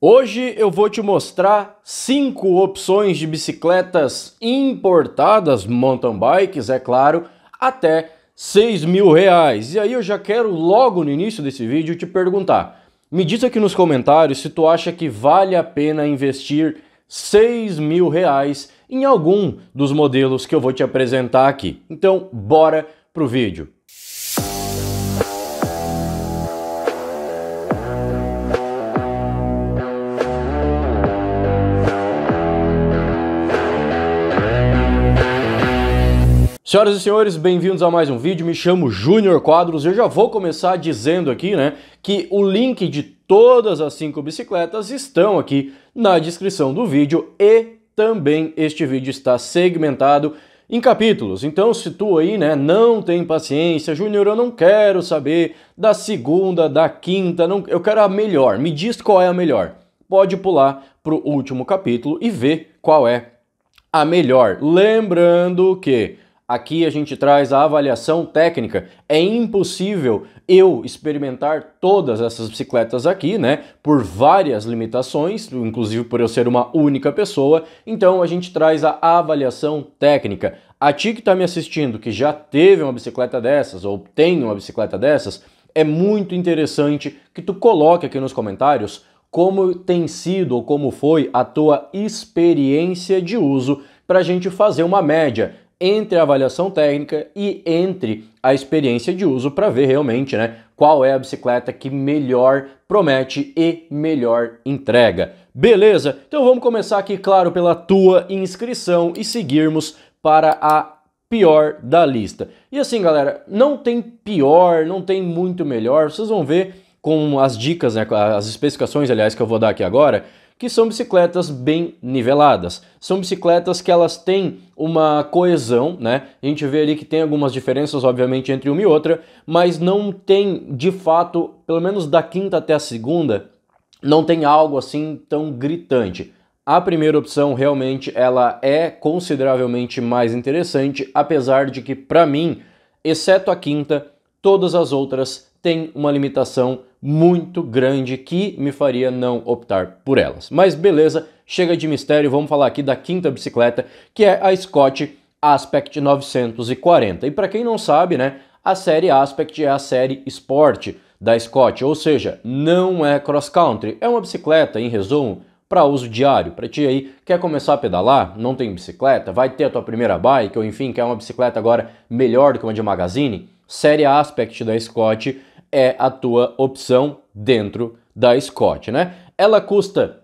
Hoje eu vou te mostrar cinco opções de bicicletas importadas, mountain bikes, é claro, até 6 mil reais. E aí eu já quero logo no início desse vídeo te perguntar, me diz aqui nos comentários se tu acha que vale a pena investir 6 mil reais em algum dos modelos que eu vou te apresentar aqui. Então bora pro vídeo. Senhoras e senhores, bem-vindos a mais um vídeo. Me chamo Júnior Quadros. Eu já vou começar dizendo aqui, né, que o link de todas as cinco bicicletas estão aqui na descrição do vídeo e também este vídeo está segmentado em capítulos. Então, se tu aí, né, não tem paciência, Júnior, eu não quero saber da segunda, da quinta, não, eu quero a melhor. Me diz qual é a melhor. Pode pular pro último capítulo e ver qual é a melhor. Lembrando que Aqui a gente traz a avaliação técnica. É impossível eu experimentar todas essas bicicletas aqui, né? Por várias limitações, inclusive por eu ser uma única pessoa. Então a gente traz a avaliação técnica. A ti que está me assistindo, que já teve uma bicicleta dessas ou tem uma bicicleta dessas, é muito interessante que tu coloque aqui nos comentários como tem sido ou como foi a tua experiência de uso para a gente fazer uma média entre a avaliação técnica e entre a experiência de uso para ver realmente né, qual é a bicicleta que melhor promete e melhor entrega. Beleza? Então vamos começar aqui, claro, pela tua inscrição e seguirmos para a pior da lista. E assim, galera, não tem pior, não tem muito melhor, vocês vão ver com as dicas, né, as especificações, aliás, que eu vou dar aqui agora, que são bicicletas bem niveladas. São bicicletas que elas têm uma coesão, né? A gente vê ali que tem algumas diferenças, obviamente, entre uma e outra, mas não tem, de fato, pelo menos da quinta até a segunda, não tem algo assim tão gritante. A primeira opção realmente ela é consideravelmente mais interessante, apesar de que para mim, exceto a quinta, todas as outras têm uma limitação muito grande que me faria não optar por elas. Mas beleza, chega de mistério, vamos falar aqui da quinta bicicleta, que é a Scott Aspect 940. E para quem não sabe, né, a série Aspect é a série Sport da Scott, ou seja, não é cross country, é uma bicicleta, em resumo, para uso diário. Para ti aí, quer começar a pedalar, não tem bicicleta, vai ter a tua primeira bike, ou enfim, quer uma bicicleta agora melhor do que uma de magazine, série Aspect da Scott é a tua opção dentro da Scott, né? Ela custa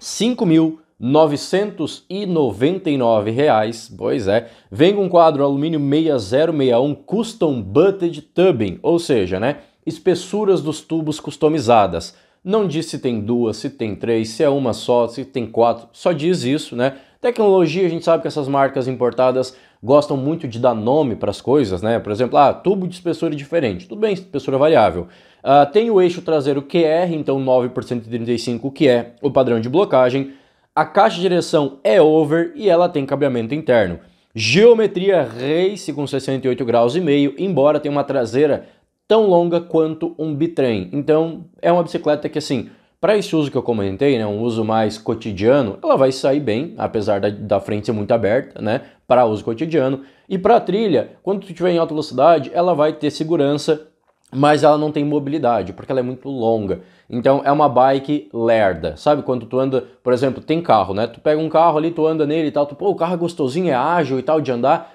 5.999 reais, pois é. Vem com quadro alumínio 6061 Custom Butted Tubbing, ou seja, né? Espessuras dos tubos customizadas. Não diz se tem duas, se tem três, se é uma só, se tem quatro, só diz isso, né? Tecnologia, a gente sabe que essas marcas importadas gostam muito de dar nome para as coisas, né? Por exemplo, ah, tubo de espessura diferente. Tudo bem, espessura variável. Ah, tem o eixo traseiro QR, então 9 por 135, que é o padrão de blocagem. A caixa de direção é over e ela tem cabeamento interno. Geometria race com 68 graus e meio, embora tenha uma traseira tão longa quanto um bitrem. Então, é uma bicicleta que assim, para esse uso que eu comentei, né, um uso mais cotidiano, ela vai sair bem, apesar da, da frente ser muito aberta, né, para uso cotidiano. E para trilha, quando tu estiver em alta velocidade, ela vai ter segurança, mas ela não tem mobilidade, porque ela é muito longa. Então é uma bike lerda. Sabe quando tu anda, por exemplo, tem carro, né? Tu pega um carro ali, tu anda nele e tal, tu, pô, o carro é gostosinho, é ágil e tal de andar,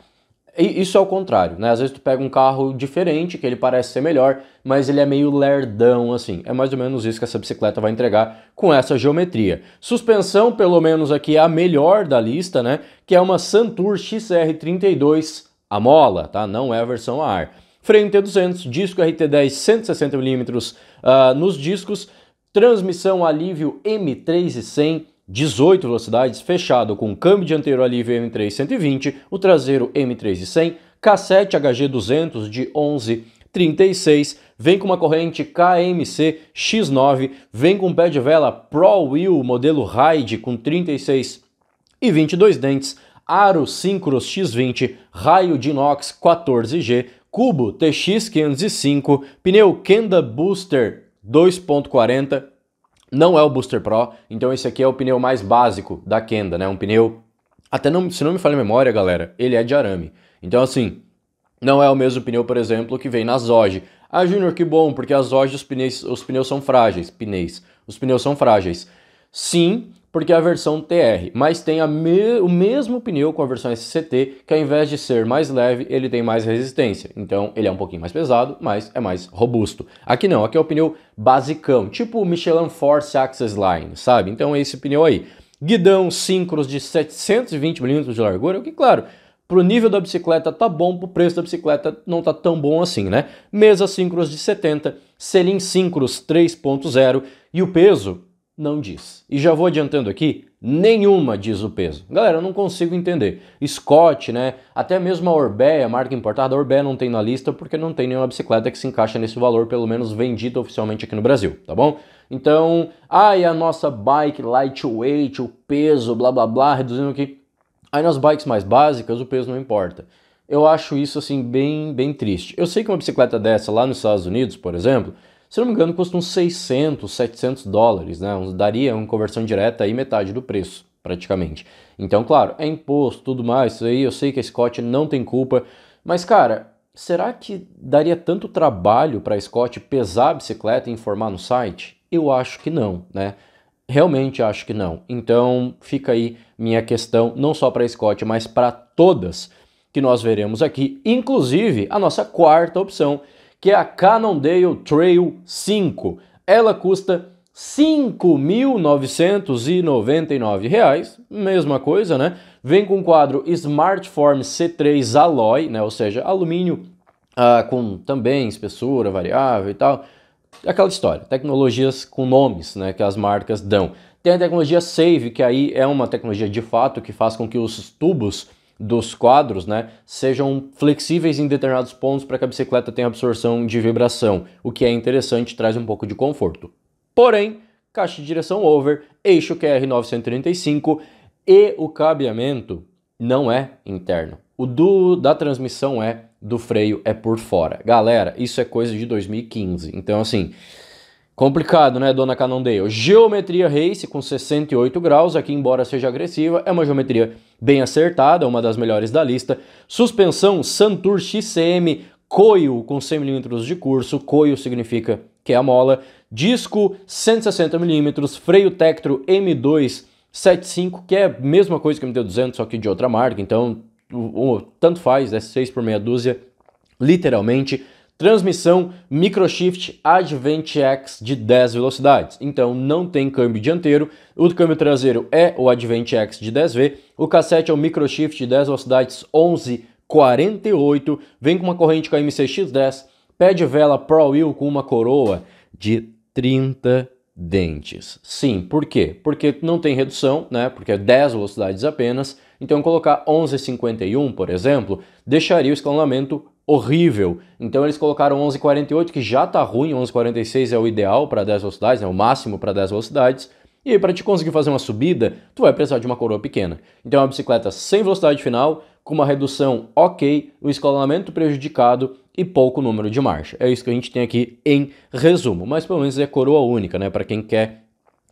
isso é o contrário, né? Às vezes tu pega um carro diferente, que ele parece ser melhor, mas ele é meio lerdão, assim. É mais ou menos isso que essa bicicleta vai entregar com essa geometria. Suspensão, pelo menos aqui, é a melhor da lista, né? Que é uma Santur XR32 a mola, tá? Não é a versão a ar. Freio T200, disco RT10 160mm uh, nos discos, transmissão alívio M3 e 100 18 velocidades, fechado com câmbio dianteiro alívio M3 120, o traseiro M3 e 100, K7 HG 200 de 11 36, vem com uma corrente KMC X9, vem com pé de vela Pro Wheel modelo Ride com 36 e 22 dentes, aro Syncros X20, raio de inox 14G, cubo TX505, pneu Kenda Booster 2.40 não é o Booster Pro, então esse aqui é o pneu mais básico da Kenda, né? Um pneu, até não, se não me falha a memória, galera, ele é de arame. Então assim, não é o mesmo pneu, por exemplo, que vem na Zoge. Ah, Junior, que bom, porque a Zoge os pneus, os pneus são frágeis, pneus, os pneus são frágeis. Sim, porque é a versão TR, mas tem me... o mesmo pneu com a versão SCT, que ao invés de ser mais leve, ele tem mais resistência. Então ele é um pouquinho mais pesado, mas é mais robusto. Aqui não, aqui é o pneu basicão, tipo o Michelin Force Axis Line, sabe? Então é esse pneu aí. Guidão síncros de 720 milímetros de largura, o que claro, Pro nível da bicicleta tá bom, pro preço da bicicleta não tá tão bom assim, né? Mesa síncros de 70, selim síncros 3.0 e o peso não diz. E já vou adiantando aqui, nenhuma diz o peso. Galera, eu não consigo entender. Scott, né? Até mesmo a Orbea, marca importada, a Orbea não tem na lista porque não tem nenhuma bicicleta que se encaixa nesse valor, pelo menos vendida oficialmente aqui no Brasil, tá bom? Então, ai, ah, a nossa bike lightweight, o peso, blá blá blá, reduzindo aqui. Aí nas bikes mais básicas, o peso não importa. Eu acho isso assim bem, bem triste. Eu sei que uma bicicleta dessa lá nos Estados Unidos, por exemplo, se não me engano, custa uns 600, 700 dólares, né? Daria uma conversão direta aí metade do preço, praticamente. Então, claro, é imposto, tudo mais, isso aí eu sei que a Scott não tem culpa, mas cara, será que daria tanto trabalho para a Scott pesar a bicicleta e informar no site? Eu acho que não, né? Realmente acho que não. Então, fica aí minha questão, não só para a Scott, mas para todas que nós veremos aqui, inclusive a nossa quarta opção, que é a Cannondale Trail 5. Ela custa R$ 5.999, mesma coisa, né? Vem com o quadro Smartform C3 Alloy, né? Ou seja, alumínio ah, com também espessura variável e tal. Aquela história, tecnologias com nomes, né? Que as marcas dão. Tem a tecnologia Save, que aí é uma tecnologia de fato que faz com que os tubos dos quadros, né, sejam flexíveis em determinados pontos para que a bicicleta tenha absorção de vibração, o que é interessante, traz um pouco de conforto. Porém, caixa de direção over, eixo QR935 e o cabeamento não é interno. O do da transmissão é do freio é por fora. Galera, isso é coisa de 2015. Então assim, Complicado, né, dona Canondeio? Geometria Race com 68 graus, aqui embora seja agressiva, é uma geometria bem acertada, uma das melhores da lista. Suspensão Santur XCM Coil com 100 mm de curso, Coil significa que é a mola. Disco 160 mm, freio Tektro M275, que é a mesma coisa que o MT200, só que de outra marca, então o, o, tanto faz, é né? 6 por meia dúzia, literalmente. Transmissão Microshift Advent X de 10 velocidades. Então não tem câmbio dianteiro, o câmbio traseiro é o Advent X de 10V, o cassete é o Microshift de 10 velocidades 1148, vem com uma corrente com a MCX10, pé de vela Pro Wheel com uma coroa de 30 dentes. Sim, por quê? Porque não tem redução, né? Porque é 10 velocidades apenas. Então colocar 11,51, por exemplo, deixaria o escalonamento horrível. Então eles colocaram 11,48, que já tá ruim, 11,46 é o ideal para 10 velocidades, é né? o máximo para 10 velocidades. E aí, para te conseguir fazer uma subida, tu vai precisar de uma coroa pequena. Então é uma bicicleta sem velocidade final, com uma redução ok, o um escalamento prejudicado e pouco número de marcha. É isso que a gente tem aqui em resumo. Mas pelo menos é coroa única, né? Para quem quer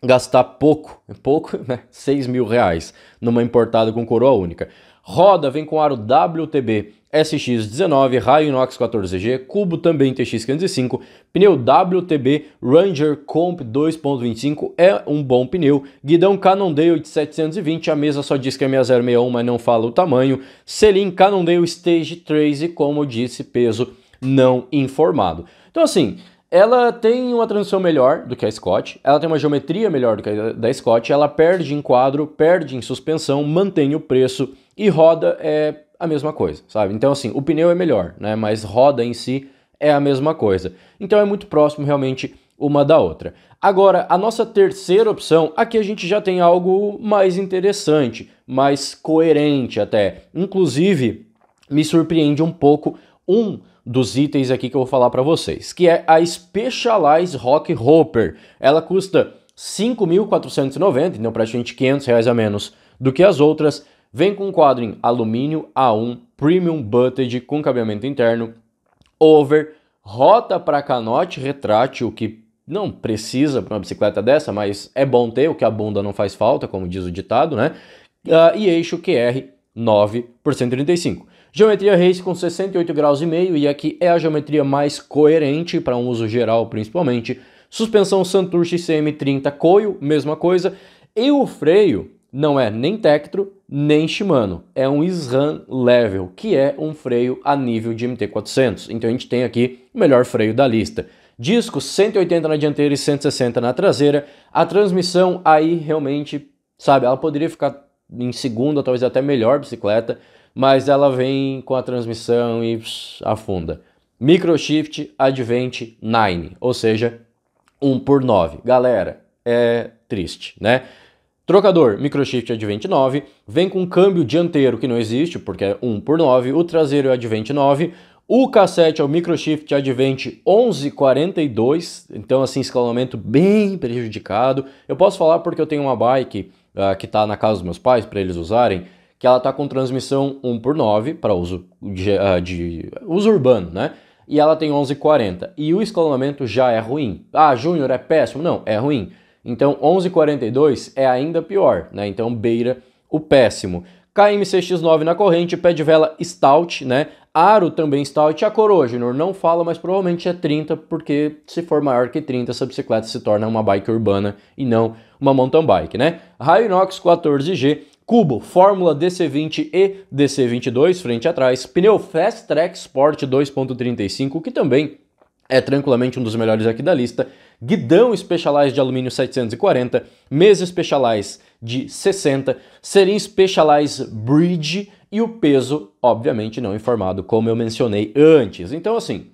gastar pouco, pouco, né? 6 mil reais numa importada com coroa única. Roda vem com aro WTB SX19, raio inox 14G, cubo também TX505, pneu WTB Ranger Comp 2.25 é um bom pneu, guidão Cannondale de 720, a mesa só diz que é 6061, mas não fala o tamanho, selim Cannondale Stage 3 e como disse, peso não informado. Então assim, ela tem uma transmissão melhor do que a Scott, ela tem uma geometria melhor do que a da Scott, ela perde em quadro, perde em suspensão, mantém o preço e roda é a mesma coisa, sabe? Então, assim, o pneu é melhor, né? Mas roda em si é a mesma coisa. Então é muito próximo realmente uma da outra. Agora, a nossa terceira opção, aqui a gente já tem algo mais interessante, mais coerente até. Inclusive, me surpreende um pouco um dos itens aqui que eu vou falar para vocês, que é a Specialized Rock Hopper. Ela custa 5.490, então praticamente 500 reais a menos do que as outras, Vem com um quadro em alumínio A1 Premium Butted com cabeamento interno, over, rota para canote retrátil, que não precisa para uma bicicleta dessa, mas é bom ter, o que a bunda não faz falta, como diz o ditado, né? Uh, e eixo QR 9 por 135. Geometria Race com 68 graus e meio e aqui é a geometria mais coerente para um uso geral, principalmente. Suspensão Santurce CM30 coio, mesma coisa. E o freio, não é nem Tektro, nem Shimano. É um SRAM Level, que é um freio a nível de MT400. Então a gente tem aqui o melhor freio da lista. Disco 180 na dianteira e 160 na traseira. A transmissão aí realmente, sabe, ela poderia ficar em segundo, talvez até melhor bicicleta, mas ela vem com a transmissão e pss, afunda. Microshift Advent 9, ou seja, 1 por 9. Galera, é triste, né? Trocador é de 29, vem com um câmbio dianteiro que não existe, porque é 1 por 9, o traseiro é de 29, o cassete é o Microchip Advent 1142, então assim, escalonamento bem prejudicado. Eu posso falar porque eu tenho uma bike uh, que está na casa dos meus pais para eles usarem, que ela está com transmissão 1 por 9 para uso, de, uh, de, uso urbano, né? E ela tem 11,40. E o escalonamento já é ruim. Ah, Júnior, é péssimo. Não, é ruim. Então 11,42 é ainda pior, né? Então beira o péssimo. KMCX9 na corrente, pé de vela stout, né? Aro também stout a coroa, Junior, não fala, mas provavelmente é 30, porque se for maior que 30, essa bicicleta se torna uma bike urbana e não uma mountain bike, né? Raio Inox 14G, Cubo, Fórmula DC20 e DC22, frente atrás, pneu Fast Track Sport 2.35, que também é tranquilamente um dos melhores aqui da lista. Guidão Specialized de alumínio 740, mesa Specialized de 60, seria Specialized Bridge e o peso, obviamente, não informado, como eu mencionei antes. Então, assim,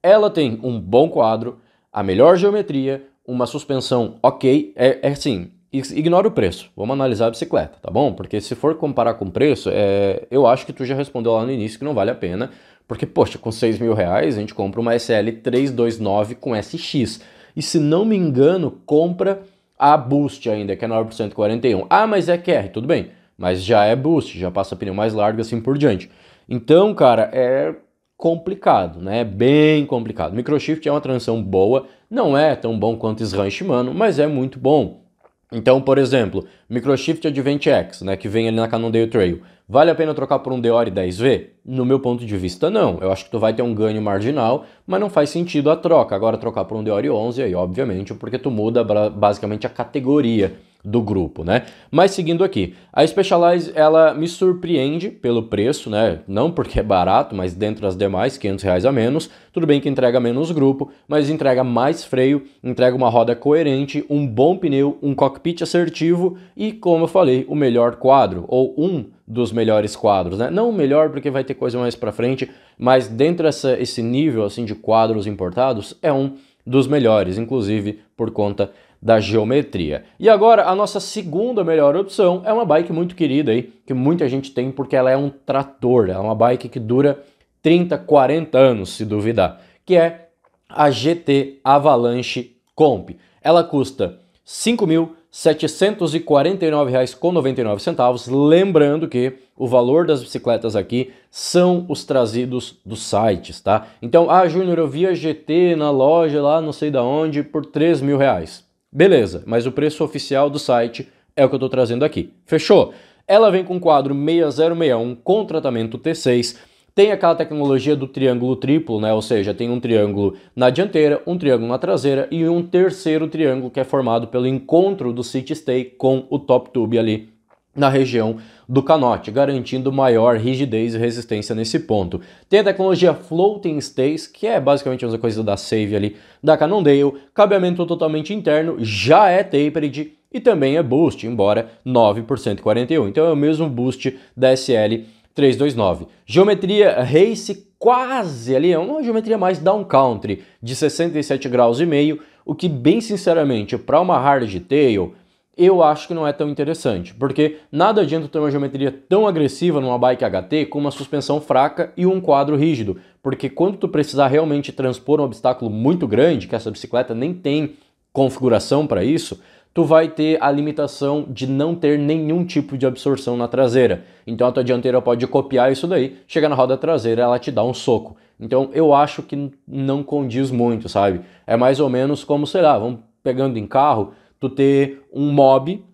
ela tem um bom quadro, a melhor geometria, uma suspensão ok, é, é assim, ignora o preço, vamos analisar a bicicleta, tá bom? Porque se for comparar com o preço, é, eu acho que tu já respondeu lá no início que não vale a pena, porque, poxa, com 6 mil reais a gente compra uma SL329 com SX. E se não me engano, compra a Boost ainda, que é 9 por 141. Ah, mas é QR, tudo bem. Mas já é Boost, já passa pneu mais largo assim por diante. Então, cara, é complicado, né? É bem complicado. Microshift é uma transição boa, não é tão bom quanto SRAM Shimano, mas é muito bom. Então, por exemplo, Microshift Advent X, né, que vem ali na Cannondale Trail. Vale a pena trocar por um Deore 10V? No meu ponto de vista, não. Eu acho que tu vai ter um ganho marginal, mas não faz sentido a troca. Agora, trocar por um Deore 11, aí, obviamente, porque tu muda basicamente a categoria do grupo, né? Mas seguindo aqui, a Specialized, ela me surpreende pelo preço, né? Não porque é barato, mas dentro das demais, 500 reais a menos. Tudo bem que entrega menos grupo, mas entrega mais freio, entrega uma roda coerente, um bom pneu, um cockpit assertivo e e como eu falei, o melhor quadro, ou um dos melhores quadros, né? Não o melhor porque vai ter coisa mais para frente, mas dentro desse esse nível assim de quadros importados, é um dos melhores, inclusive por conta da geometria. E agora, a nossa segunda melhor opção é uma bike muito querida aí, que muita gente tem porque ela é um trator, é uma bike que dura 30, 40 anos, se duvidar, que é a GT Avalanche Comp. Ela custa 5 mil R$ 749,99. Lembrando que o valor das bicicletas aqui são os trazidos dos sites, tá? Então, ah, Júnior, eu vi a GT na loja lá, não sei da onde, por R$ mil reais. Beleza, mas o preço oficial do site é o que eu estou trazendo aqui. Fechou? Ela vem com quadro 6061 com tratamento T6 tem aquela tecnologia do triângulo triplo, né? ou seja, tem um triângulo na dianteira, um triângulo na traseira e um terceiro triângulo que é formado pelo encontro do seat stay com o top tube ali na região do canote, garantindo maior rigidez e resistência nesse ponto. Tem a tecnologia Floating Stays, que é basicamente uma coisa da Save ali da Cannondale, cabeamento totalmente interno, já é tapered e também é boost, embora 9% 41. Então é o mesmo boost da SL 329. Geometria Race quase ali, é uma geometria mais down country, de 67 graus e meio, o que bem sinceramente, para uma hardtail, eu acho que não é tão interessante, porque nada adianta ter uma geometria tão agressiva numa bike HT com uma suspensão fraca e um quadro rígido, porque quando tu precisar realmente transpor um obstáculo muito grande, que essa bicicleta nem tem configuração para isso, tu vai ter a limitação de não ter nenhum tipo de absorção na traseira. Então a tua dianteira pode copiar isso daí, chegar na roda traseira ela te dá um soco. Então eu acho que não condiz muito, sabe? É mais ou menos como, sei lá, vamos pegando em carro, tu ter um mob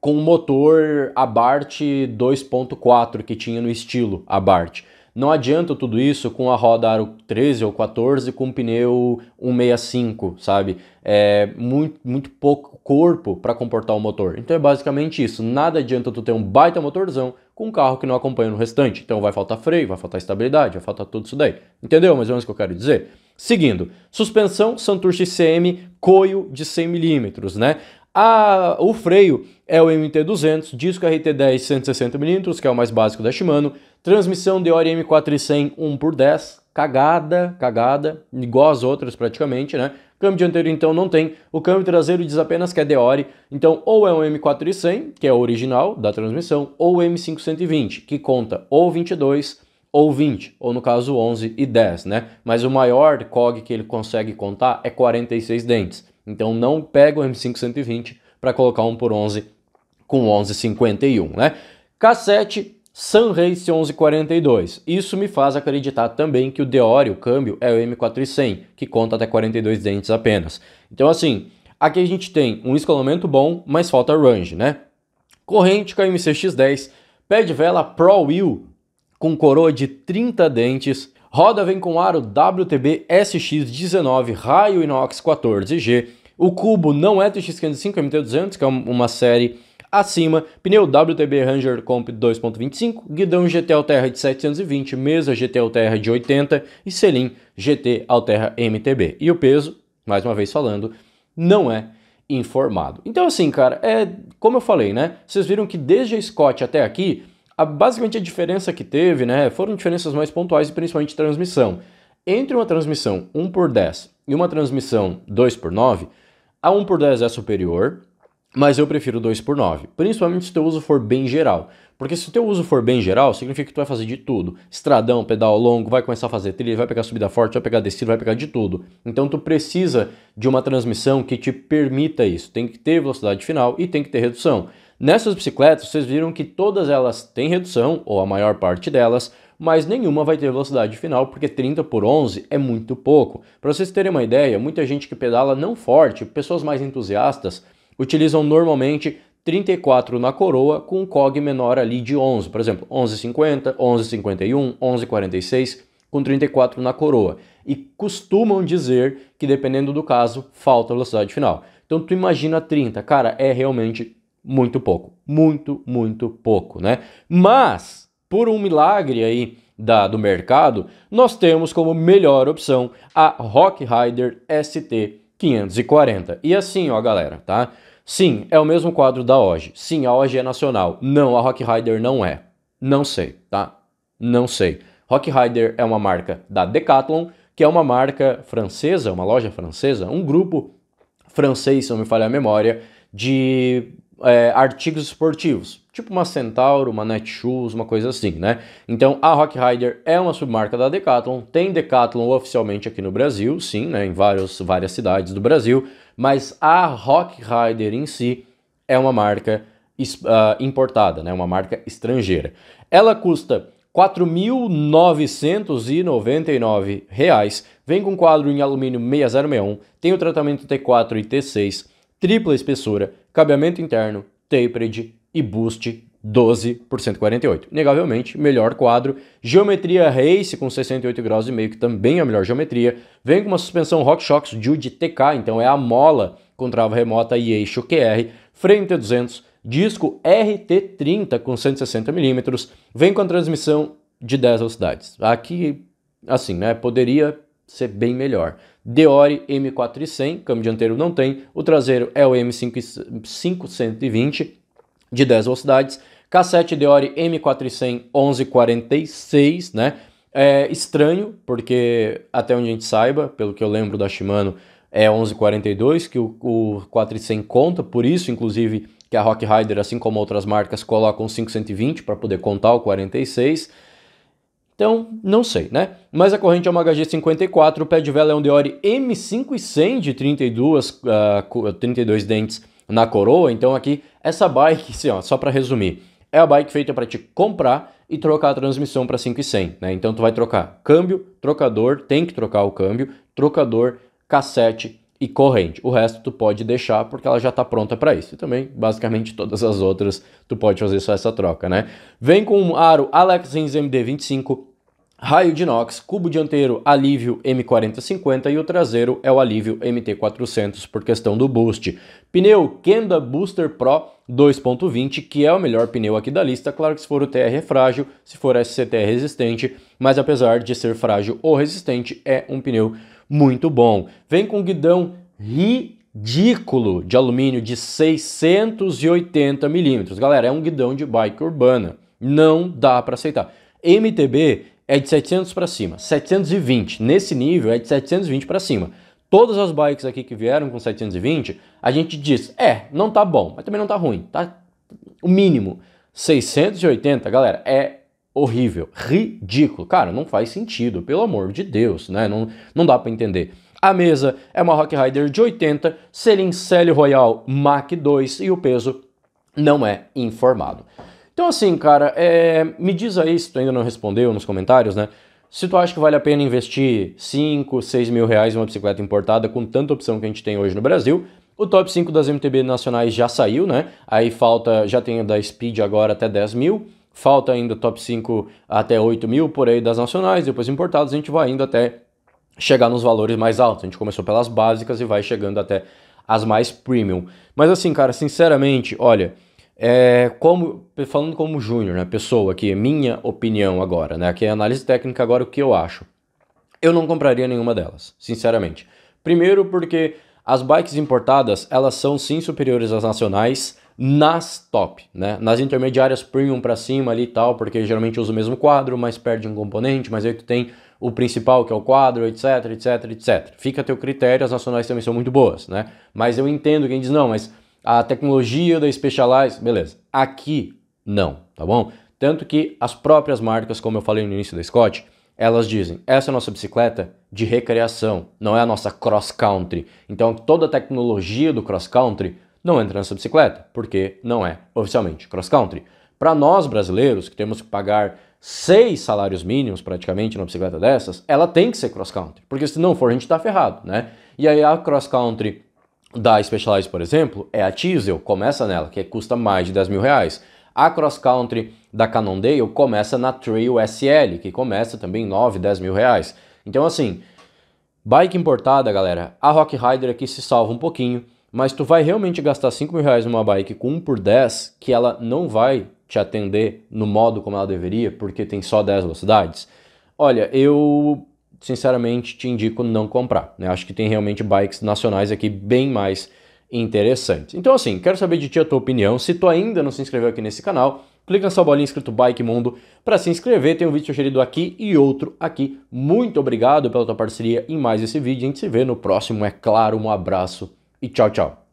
com motor Abarth 2.4 que tinha no estilo Abarth. Não adianta tudo isso com a roda aro 13 ou 14 com pneu 165, sabe? É muito, muito pouco corpo para comportar o motor. Então é basicamente isso. Nada adianta tu ter um baita motorzão com um carro que não acompanha no restante. Então vai faltar freio, vai faltar estabilidade, vai faltar tudo isso daí. Entendeu mais ou menos o que eu quero dizer? Seguindo, suspensão Santurce CM coio de 100 milímetros, né? A, o freio é o MT200, disco RT10 160mm, que é o mais básico da Shimano, transmissão de M4100 1x10, cagada, cagada, igual as outras praticamente, né? Câmbio dianteiro então não tem, o câmbio traseiro diz apenas que é Deore, então ou é um M4100, que é o original da transmissão, ou M5120, que conta ou 22 ou 20, ou no caso 11 e 10, né? Mas o maior COG que ele consegue contar é 46 dentes. Então não pega o M5120 para colocar um por 11 com 11,51, né? Cassete. San Reis 1142. Isso me faz acreditar também que o Deore, o câmbio, é o M400, que conta até 42 dentes apenas. Então assim, aqui a gente tem um escalamento bom, mas falta range, né? Corrente com a MCX10, pé de vela Pro Wheel com coroa de 30 dentes, roda vem com aro WTB SX19 raio inox 14G, o cubo não é TX505 MT200, que é uma série Acima, pneu WTB Ranger Comp 2.25, guidão GT Alterra de 720, mesa GT Alterra de 80 e selim GT Alterra MTB. E o peso, mais uma vez falando, não é informado. Então assim, cara, é como eu falei, né? Vocês viram que desde a Scott até aqui, a, basicamente a diferença que teve, né, foram diferenças mais pontuais e principalmente transmissão. Entre uma transmissão 1 por 10 e uma transmissão 2 por 9, a 1 por 10 é superior, mas eu prefiro 2 por 9, principalmente se o teu uso for bem geral. Porque se o teu uso for bem geral, significa que tu vai fazer de tudo. Estradão, pedal longo, vai começar a fazer trilha, vai pegar subida forte, vai pegar descida, vai pegar de tudo. Então tu precisa de uma transmissão que te permita isso. Tem que ter velocidade final e tem que ter redução. Nessas bicicletas, vocês viram que todas elas têm redução, ou a maior parte delas, mas nenhuma vai ter velocidade final, porque 30 por 11 é muito pouco. Para vocês terem uma ideia, muita gente que pedala não forte, pessoas mais entusiastas, utilizam normalmente 34 na coroa com um COG menor ali de 11, por exemplo, 11,50, 11,51, 11,46 com 34 na coroa. E costumam dizer que dependendo do caso, falta velocidade final. Então tu imagina 30, cara, é realmente muito pouco, muito, muito pouco, né? Mas por um milagre aí da, do mercado, nós temos como melhor opção a Rock Rider ST 540. E assim, ó, galera, tá? Sim, é o mesmo quadro da OGE. Sim, a OGE é nacional. Não, a Rock Rider não é. Não sei, tá? Não sei. Rock Rider é uma marca da Decathlon, que é uma marca francesa, uma loja francesa, um grupo francês, se não me falha a memória, de é, artigos esportivos, tipo uma Centauro, uma Netshoes, uma coisa assim, né? Então a Rock Rider é uma submarca da Decathlon, tem Decathlon oficialmente aqui no Brasil, sim, né, em vários, várias cidades do Brasil, mas a Rock Rider em si é uma marca uh, importada, né? uma marca estrangeira. Ela custa R$ 4.999, vem com quadro em alumínio 6061, tem o tratamento T4 e T6, tripla espessura, cabeamento interno, tapered e boost 12% 148. Negavelmente, melhor quadro. Geometria Race com 68 graus e meio, que também é a melhor geometria. Vem com uma suspensão RockShox Jude TK, então é a mola com trava remota e eixo QR. Freio T200, disco RT30 com 160 milímetros Vem com a transmissão de 10 velocidades. Aqui, assim, né? Poderia ser bem melhor. Deore M4100, câmbio dianteiro não tem. O traseiro é o M5120 de 10 velocidades K7 Deore M400 1146, né? É estranho, porque até onde a gente saiba, pelo que eu lembro da Shimano, é 1142 que o, o 400 conta, por isso, inclusive, que a Rock Rider, assim como outras marcas, colocam 520 para poder contar o 46. Então, não sei, né? Mas a corrente é uma HG54, o pé de vela é um Deore M5100 de 32, uh, 32 dentes na coroa. Então, aqui, essa bike, assim, ó, só para resumir, é a bike feita para te comprar e trocar a transmissão para 5100, né? Então tu vai trocar câmbio, trocador, tem que trocar o câmbio, trocador, cassete e corrente. O resto tu pode deixar porque ela já está pronta para isso. E também, basicamente, todas as outras tu pode fazer só essa troca, né? Vem com um aro Alex Rins MD25 Raio de inox, cubo dianteiro alívio M4050 e o traseiro é o alívio MT400 por questão do boost. Pneu Kenda Booster Pro 2.20, que é o melhor pneu aqui da lista, claro que se for o TR é frágil, se for SCT é resistente, mas apesar de ser frágil ou resistente, é um pneu muito bom. Vem com guidão ridículo de alumínio de 680 milímetros. Galera, é um guidão de bike urbana, não dá para aceitar. MTB é de 700 para cima. 720, nesse nível, é de 720 para cima. Todas as bikes aqui que vieram com 720, a gente diz, é, não tá bom, mas também não tá ruim, tá o mínimo. 680, galera, é horrível, ridículo. Cara, não faz sentido, pelo amor de Deus, né? Não, não dá para entender. A mesa é uma Rock Rider de 80, Selim Royal Mach 2 e o peso não é informado. Então, assim, cara, é, me diz aí, se tu ainda não respondeu nos comentários, né? Se tu acha que vale a pena investir 5, 6 mil reais em uma bicicleta importada, com tanta opção que a gente tem hoje no Brasil, o top 5 das MTB nacionais já saiu, né? Aí falta, já tem a da Speed agora até 10 mil, falta ainda o top 5 até 8 mil por aí das nacionais, depois importados a gente vai indo até chegar nos valores mais altos. A gente começou pelas básicas e vai chegando até as mais premium. Mas assim, cara, sinceramente, olha, é, como, falando como júnior, né, pessoa aqui, minha opinião agora, né, que é análise técnica agora, o que eu acho. Eu não compraria nenhuma delas, sinceramente. Primeiro porque as bikes importadas, elas são sim superiores às nacionais nas top, né? Nas intermediárias premium para cima ali e tal, porque geralmente usa o mesmo quadro, mas perde um componente, mas aí tu tem o principal, que é o quadro, etc, etc, etc. Fica a teu critério, as nacionais também são muito boas, né? Mas eu entendo quem diz, não, mas a tecnologia da Specialized, beleza. Aqui não, tá bom? Tanto que as próprias marcas, como eu falei no início da Scott, elas dizem: essa é a nossa bicicleta de recreação, não é a nossa cross country. Então toda a tecnologia do cross country não entra nessa bicicleta, porque não é oficialmente cross country. Para nós brasileiros que temos que pagar seis salários mínimos praticamente numa bicicleta dessas, ela tem que ser cross country, porque se não for a gente está ferrado, né? E aí a cross country da Specialized, por exemplo, é a Diesel, começa nela, que custa mais de 10 mil reais. A Cross Country da Cannondale começa na Trail SL, que começa também 9, 10 mil reais. Então, assim, bike importada, galera, a Rock Rider aqui se salva um pouquinho, mas tu vai realmente gastar 5 mil reais numa bike com 1 por 10, que ela não vai te atender no modo como ela deveria, porque tem só 10 velocidades. Olha, eu sinceramente te indico não comprar. Né? Acho que tem realmente bikes nacionais aqui bem mais interessantes. Então, assim, quero saber de ti a tua opinião. Se tu ainda não se inscreveu aqui nesse canal, clica nessa bolinha escrito Bike Mundo para se inscrever. Tem um vídeo sugerido aqui e outro aqui. Muito obrigado pela tua parceria em mais esse vídeo. A gente se vê no próximo, é claro. Um abraço e tchau, tchau.